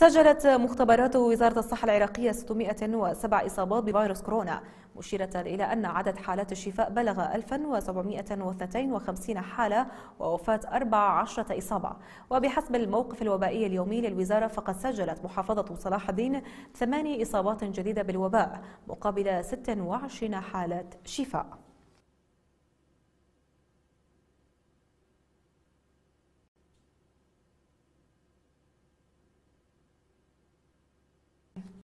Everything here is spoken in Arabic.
سجلت مختبرات وزارة الصحة العراقية 607 إصابات بفيروس كورونا مشيرة إلى أن عدد حالات الشفاء بلغ 1752 حالة ووفاة 14 إصابة وبحسب الموقف الوبائي اليومي للوزارة فقد سجلت محافظة صلاح الدين 8 إصابات جديدة بالوباء مقابل 26 حالة شفاء